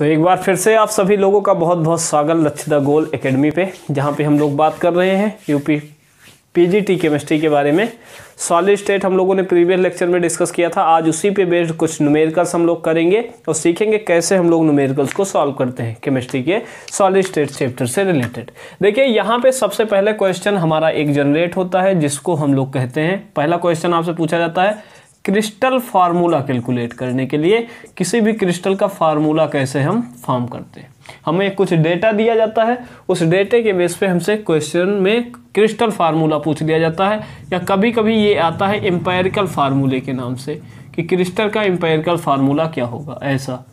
तो एक बार फिर से आप सभी लोगों का बहुत बहुत स्वागत लक्षिता गोल एकेडमी पे जहाँ पे हम लोग बात कर रहे हैं यूपी पीजीटी केमिस्ट्री के बारे में सॉलिड स्टेट हम लोगों ने प्रीवियस लेक्चर में डिस्कस किया था आज उसी पे बेस्ड कुछ न्यूमेरिकल्स हम लोग करेंगे और सीखेंगे कैसे हम लोग न्यूमेरिकल्स को सॉल्व करते हैं केमिस्ट्री के सॉलिड स्टेट चैप्टर से रिलेटेड देखिए यहाँ पे सबसे पहले क्वेश्चन हमारा एक जनरेट होता है जिसको हम लोग कहते हैं पहला क्वेश्चन आपसे पूछा जाता है क्रिस्टल फार्मूला कैलकुलेट करने के लिए किसी भी क्रिस्टल का फार्मूला कैसे हम फॉर्म करते हैं हमें कुछ डेटा दिया जाता है उस डेटे के बेस पे हमसे क्वेश्चन में क्रिस्टल फार्मूला पूछ लिया जाता है या कभी कभी ये आता है एम्पायरिकल फार्मूले के नाम से कि क्रिस्टल का एम्पायरिकल फार्मूला क्या होगा ऐसा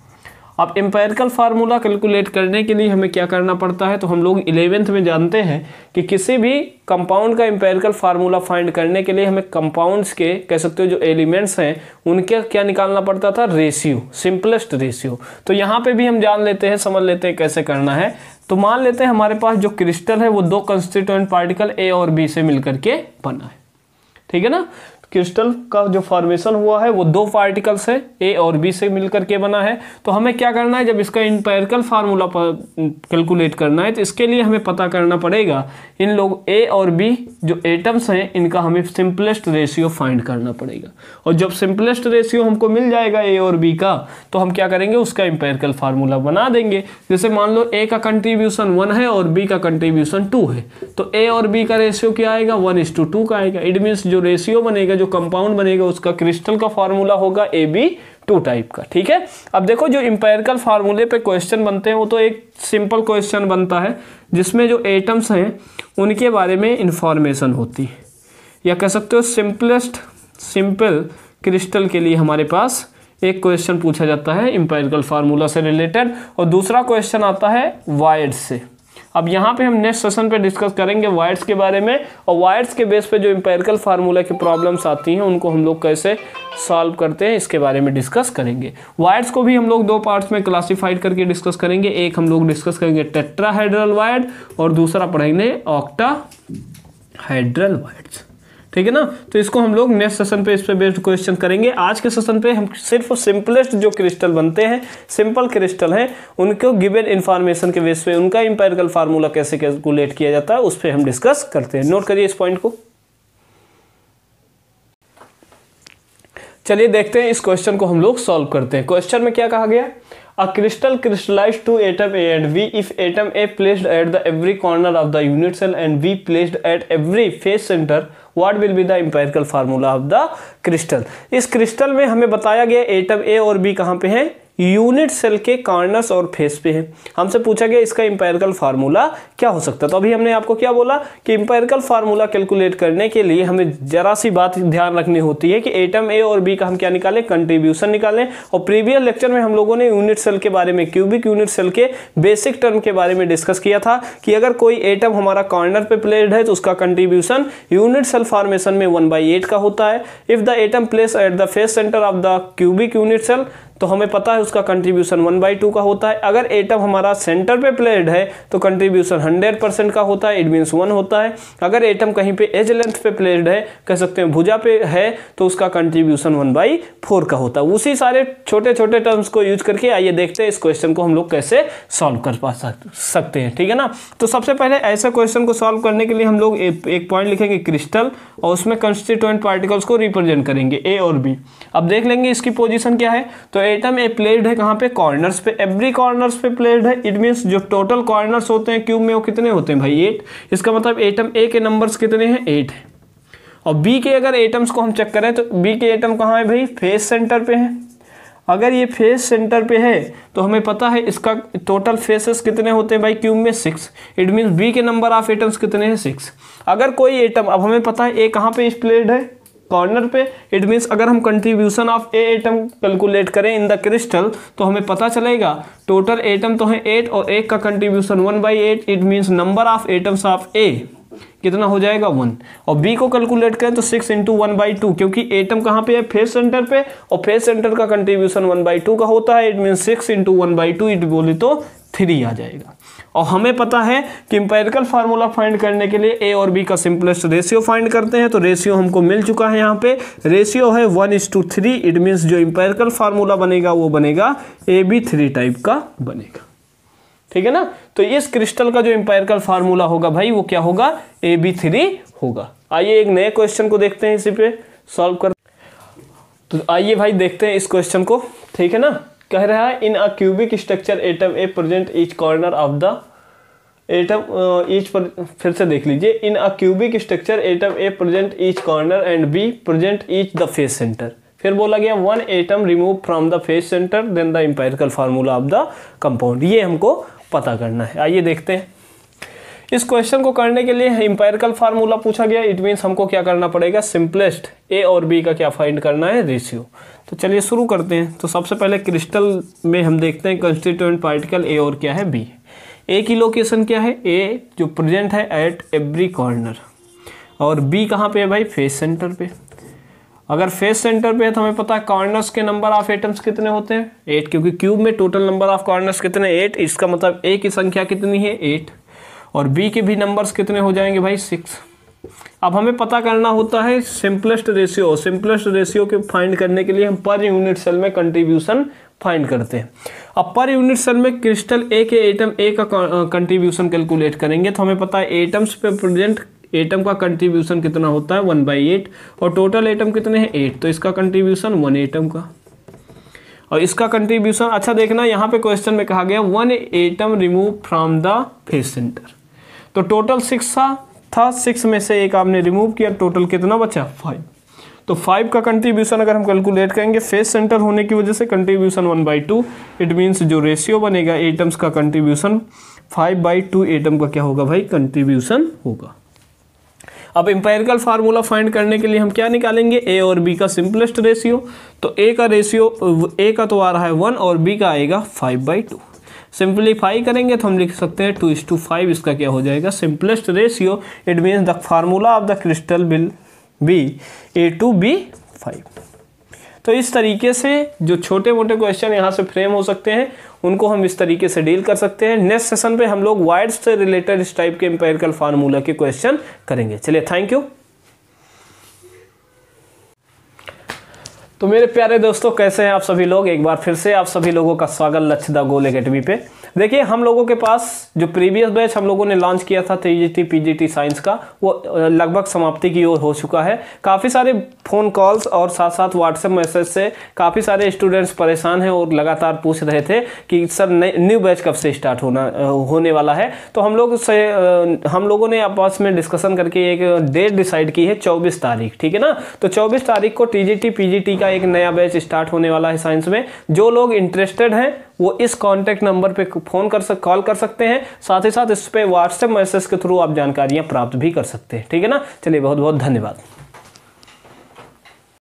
अब एम्पायरिकल फार्मूला कैलकुलेट करने के लिए हमें क्या करना पड़ता है तो हम लोग इलेवेंथ में जानते हैं कि किसी भी कंपाउंड का एम्पेरिकल फार्मूला फाइंड करने के लिए हमें कंपाउंड्स के कह सकते हो जो एलिमेंट्स हैं उनके क्या निकालना पड़ता था रेशियो सिंपलेस्ट रेशियो तो यहाँ पे भी हम जान लेते हैं समझ लेते हैं कैसे करना है तो मान लेते हैं हमारे पास जो क्रिस्टल है वो दो कंस्टिट्यूएंट पार्टिकल ए और बी से मिलकर के बना है ठीक है ना क्रिस्टल का जो फॉर्मेशन हुआ है वो दो पार्टिकल्स है ए और बी से मिलकर के बना है तो हमें क्या करना है जब इसका इंपेरिकल फार्मूला कैलकुलेट करना है तो इसके लिए हमें पता करना पड़ेगा इन लोग ए और बी जो एटम्स हैं इनका हमें सिंपलेस्ट रेशियो फाइंड करना पड़ेगा और जब सिंपलेस्ट रेशियो हमको मिल जाएगा ए और बी का तो हम क्या करेंगे उसका एम्पेरिकल फार्मूला बना देंगे जैसे मान लो ए का कंट्रीब्यूशन वन है और बी का कंट्रीब्यूशन टू है तो ए और बी का रेशियो क्या आएगा वन इस टू टू का आएगा इट मीन्स जो रेशियो बनेगा जो कंपाउंड बनेगा उसका क्रिस्टल का फार्मूला होगा ए बी टू टाइप का ठीक है अब देखो जो इम्पेरिकल फार्मूले पे क्वेश्चन बनते हैं वो तो एक सिंपल क्वेश्चन बनता है जिसमें जो एटम्स हैं उनके बारे में इंफॉर्मेशन होती है या कह सकते हो सिंपलेस्ट सिंपल क्रिस्टल के लिए हमारे पास एक क्वेश्चन पूछा जाता है इम्पेरिकल फार्मूला से रिलेटेड और दूसरा क्वेश्चन आता है वायर्ड से अब यहाँ पे हम नेक्स्ट सेशन पे डिस्कस करेंगे वायर्स के बारे में और वायर्स के बेस पे जो इंपेरिकल फार्मूला की प्रॉब्लम्स आती हैं उनको हम लोग कैसे सॉल्व करते हैं इसके बारे में डिस्कस करेंगे वायर्स को भी हम लोग दो पार्ट्स में क्लासिफाइड करके डिस्कस करेंगे एक हम लोग डिस्कस करेंगे टेट्राहाइड्रल वायर और दूसरा पढ़ेंगे ऑक्टा हाइड्रल वायर्स ठीक है ना तो इसको हम लोग नेक्स्ट सेशन पे इस पर बेस्ड क्वेश्चन करेंगे आज के सेशन पे हम सिर्फ सिंपलेस्ट जो क्रिस्टल बनते हैं सिंपल क्रिस्टल हैं उनको गिवन इन्फॉर्मेशन के बेस पे उनका इंपेरिकल फार्मूला कैसे कैलकुलेट किया जाता है उस पर हम डिस्कस करते हैं नोट करिए इस पॉइंट को चलिए देखते हैं इस क्वेश्चन को हम लोग सॉल्व करते हैं क्वेश्चन में क्या कहा गया a crystal crystallize to atom A and B if atom A placed at the every corner of the unit cell and B placed at every face centre what will be the empirical formula of the crystal इस crystal में हमें बताया गया atom A और B कहाँ पे हैं unit cell के कार्नस और फेस पे है हमसे पूछा गया इसका इंपेरिकल फार्मूला क्या हो सकता है तो अभी हमने आपको क्या बोला कि इंपेरिकल फार्मूला कैलकुलेट करने के लिए हमें जरा सी बात ध्यान रखनी होती है कि एटम ए और बी का हम क्या निकालें कंट्रीब्यूशन निकालें और प्रीवियस लेक्चर में हम लोगों ने यूनिट सेल के बारे में क्यूबिक यूनिट सेल के बेसिक टर्म के बारे में डिस्कस किया था कि अगर कोई एटम हमारा कॉर्नर पे प्लेड है तो उसका कंट्रीब्यूशन यूनिट सेल फॉर्मेशन में वन बाई एट का होता है if the atom place at the face centre of the cubic unit cell तो हमें पता है उसका कंट्रीब्यूशन वन बाई टू का होता है अगर एटम हमारा सेंटर पे प्लेड है तो कंट्रीब्यूशन हंड्रेड परसेंट का होता है इट मीन्स वन होता है अगर एटम कहीं पे एज लेंथ पे प्लेड है कह सकते हैं भुजा पे है तो उसका कंट्रीब्यूशन वन बाई फोर का होता है उसी सारे छोटे छोटे टर्म्स को यूज करके आइए देखते हैं इस क्वेश्चन को हम लोग कैसे सॉल्व कर पा सकते हैं ठीक है ना तो सबसे पहले ऐसे क्वेश्चन को सॉल्व करने के लिए हम लोग एक पॉइंट लिखेंगे क्रिस्टल और उसमें कंस्टिट्यूएंट पार्टिकल्स को रिप्रेजेंट करेंगे ए और बी अब देख लेंगे इसकी पोजिशन क्या है तो आइटम ए प्लेड है कहाँ पे कॉर्नर्स पे एवरी कॉर्नर्स पे प्लेड है इट मीन्स जो टोटल कॉर्नर्स होते हैं क्यूब में वो कितने होते हैं भाई एट इसका मतलब एटम ए के नंबर्स कितने हैं एट है और बी के अगर एटम्स को हम चेक करें तो बी के एटम कहाँ है भाई फेस सेंटर पे है अगर ये फेस सेंटर पे है तो हमें पता है इसका टोटल फेसेस कितने होते हैं भाई क्यूब में सिक्स इट मीन्स बी के नंबर ऑफ एटम्स कितने हैं सिक्स अगर कोई एटम अब हमें पता है ए कहाँ पे प्लेड है कॉर्नर पे इट मीन्स अगर हम contribution of a atom calculate करें इन द क्रिस्टल तो हमें पता चलेगा टोटल एटम तो है एट और एक का contribution one by eight it means number of atoms of A कितना हो जाएगा वन और बी को कैलकुलेट करें तो six into one by two क्योंकि एटम कहाँ पे है फेस सेंटर पे और फेस सेंटर का कंट्रीब्यूशन वन बाई टू का होता है it mean six into one by two it बोले तो थ्री आ जाएगा और हमें पता है कि इंपेरिकल फार्मूला फाइंड करने के लिए ए और बी का सिंपलेस्ट रेशियो फाइंड करते हैं तो रेशियो हमको मिल चुका है यहाँ पे रेशियो है one is to three it means जो इंपेरिकल फार्मूला बनेगा वो बनेगा ए बी थ्री टाइप का बनेगा ठीक है ना तो इस क्रिस्टल का जो एम्पायरकल फार्मूला होगा भाई वो क्या होगा ए बी थ्री होगा आइए एक नए क्वेश्चन को देखते हैं इसी पे सॉल्व कर तो आइए भाई देखते हैं इस क्वेश्चन को ठीक है ना कह रहा है in a cubic structure atom A present each corner of the atom each पर फिर से देख लीजिए in a cubic structure atom A present each corner and B present each the face centre फिर बोला गया one atom remove from the face centre then the empirical formula of the compound ये हमको पता करना है आइए देखते हैं इस क्वेश्चन को करने के लिए इंपेरिकल फार्मूला पूछा गया इट मीन्स हमको क्या करना पड़ेगा सिंपलेस्ट ए और बी का क्या फाइंड करना है रेशियो तो चलिए शुरू करते हैं तो सबसे पहले क्रिस्टल में हम देखते हैं कंस्टिट्यूएंट पार्टिकल ए और क्या है बी ए की लोकेशन क्या है ए जो प्रेजेंट है एट एवरी कॉर्नर और बी कहाँ पे है भाई फेस सेंटर पे अगर फेस सेंटर पे है तो हमें पता है कॉर्नर्स के नंबर ऑफ एटम्स कितने होते हैं एट क्योंकि क्यूब में टोटल नंबर ऑफ कॉर्नर्स कितने एट इसका मतलब ए की संख्या कितनी है एट और बी के भी नंबर्स कितने हो जाएंगे भाई सिक्स अब हमें पता करना होता है सिंपलेस्ट रेशियो सिंपलेस्ट रेशियो के फाइंड करने के लिए हम पर यूनिट सेल में कंट्रीब्यूशन फाइंड करते हैं अब पर यूनिट सेल में क्रिस्टल ए के एटम ए का कंट्रीब्यूशन कैलकुलेट करेंगे तो हमें पता है एटम्स पे प्रेजेंट एटम का कंट्रीब्यूशन कितना होता है वन बाई एट और टोटल एटम कितने हैं एट तो इसका कंट्रीब्यूशन वन एटम का और इसका कंट्रीब्यूशन अच्छा देखना यहाँ पे क्वेश्चन में कहा गया one atom remove from the face centre तो टोटल सिक्स था था सिक्स में से एक आपने रिमूव किया टोटल कितना बचा फाइव तो फाइव का कंट्रीब्यूशन अगर हम कैलकुलेट करेंगे फेस सेंटर होने की वजह से contribution one by two it means जो रेशियो बनेगा एटम्स का contribution five by two atom का क्या होगा भाई कंट्रीब्यूशन होगा अब एम्पेरिकल फार्मूला फाइंड करने के लिए हम क्या निकालेंगे ए और बी का सिंपलेस्ट रेशियो तो ए का रेशियो ए का तो आ रहा है वन और बी का आएगा फाइव बाई टू सिंप्लीफाई करेंगे तो हम लिख सकते हैं टू इस टू फाइव इसका क्या हो जाएगा simplest ratio it means the formula of the crystal will be A two B five तो इस तरीके से जो छोटे मोटे क्वेश्चन यहाँ से फ्रेम हो सकते हैं उनको हम इस तरीके से डील कर सकते हैं नेक्स्ट सेशन पे हम लोग वाइड्स से रिलेटेड इस टाइप के एम्पेरिकल फार्मूला के क्वेश्चन करेंगे चलिए थैंक यू तो मेरे प्यारे दोस्तों कैसे हैं आप सभी लोग एक बार फिर से आप सभी लोगों का स्वागत लक्ष्य द गोल अकेडमी पे देखिए हम लोगों के पास जो प्रीवियस बैच हम लोगों ने लॉन्च किया था टी पीजीटी साइंस का वो लगभग समाप्ति की ओर हो चुका है काफ़ी सारे फ़ोन कॉल्स और साथ साथ व्हाट्सएप मैसेज से काफ़ी सारे स्टूडेंट्स परेशान हैं और लगातार पूछ रहे थे कि सर न्यू बैच कब से स्टार्ट होना होने वाला है तो हम लोग से हम लोगों ने आपस में डिस्कसन करके एक डेट डिसाइड की है चौबीस तारीख ठीक है ना तो चौबीस तारीख को टी जी का एक नया बैच स्टार्ट होने वाला है साइंस में जो लोग इंटरेस्टेड हैं वो इस कॉन्टैक्ट नंबर पे फ़ोन कर सक कॉल कर सकते हैं साथ ही साथ इस पर व्हाट्सएप मैसेज के थ्रू आप जानकारियाँ प्राप्त भी कर सकते हैं ठीक है ना चलिए बहुत बहुत धन्यवाद